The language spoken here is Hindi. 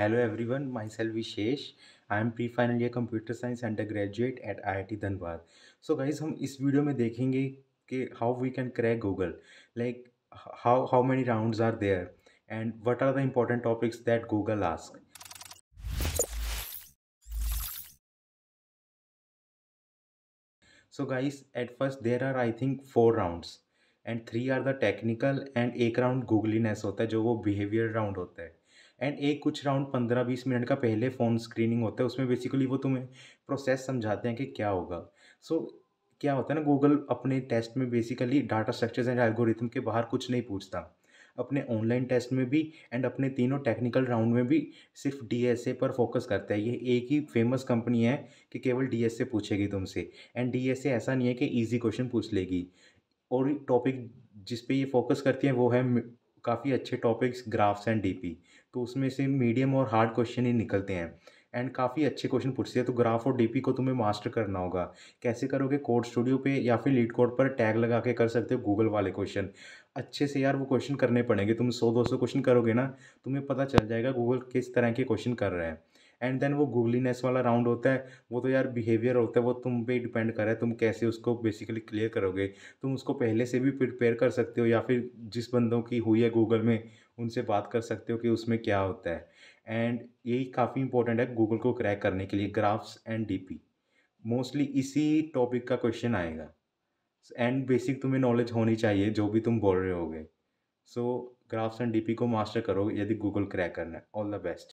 hello one myself Vishesh I am pre final year computer science undergraduate at I I T Dhanbad so guys हम इस वीडियो में देखेंगे कि how we can crack Google like how how many rounds are there and what are the important topics that Google ask so guys at first there are I think four rounds and three are the technical and एक राउंड गूगलीनेस होता है जो वो बिहेवियर राउंड होता है एंड एक कुछ राउंड पंद्रह बीस मिनट का पहले फ़ोन स्क्रीनिंग होता है उसमें बेसिकली वो तुम्हें प्रोसेस समझाते हैं कि क्या होगा सो so, क्या होता है ना गूगल अपने टेस्ट में basically data structures and algorithm के बाहर कुछ नहीं पूछता अपने ऑनलाइन टेस्ट में भी एंड अपने तीनों टेक्निकल राउंड में भी सिर्फ डीएसए पर फोकस करता है ये एक ही फेमस कंपनी है कि केवल डीएसए पूछेगी तुमसे एंड डीएसए ऐसा नहीं है कि इजी क्वेश्चन पूछ लेगी और टॉपिक जिस पे ये फोकस करती है वो है काफ़ी अच्छे टॉपिक्स ग्राफ्स एंड डीपी तो उसमें से मीडियम और हार्ड क्वेश्चन ही निकलते हैं एंड काफ़ी अच्छे क्वेश्चन पूछते हैं तो ग्राफ और डीपी को तुम्हें मास्टर करना होगा कैसे करोगे कोड स्टूडियो पे या फिर लीड कोड पर टैग लगा के कर सकते हो गूगल वाले क्वेश्चन अच्छे से यार वो क्वेश्चन करने पड़ेंगे तुम सौ दो सौ क्वेश्चन करोगे ना तुम्हें पता चल जाएगा गूगल किस तरह के क्वेश्चन कर रहे हैं एंड देन वो गूगलीनेस वाला राउंड होता है वो तो यार बिहेवियर होता है वो तुम पे डिपेंड कर रहा है तुम कैसे उसको बेसिकली क्लियर करोगे तुम उसको पहले से भी प्रिपेयर कर सकते हो या फिर जिस बंदों की हुई है गूगल में उनसे बात कर सकते हो कि उसमें क्या होता है एंड यही काफ़ी इंपॉर्टेंट है गूगल को क्रैक करने के लिए ग्राफ्स एंड डी मोस्टली इसी टॉपिक का क्वेश्चन आएगा एंड बेसिक तुम्हें नॉलेज होनी चाहिए जो भी तुम बोल रहे होगे सो ग्राफ्स एंड डीपी को मास्टर करो यदि गूगल क्रैक करना है ऑल द बेस्ट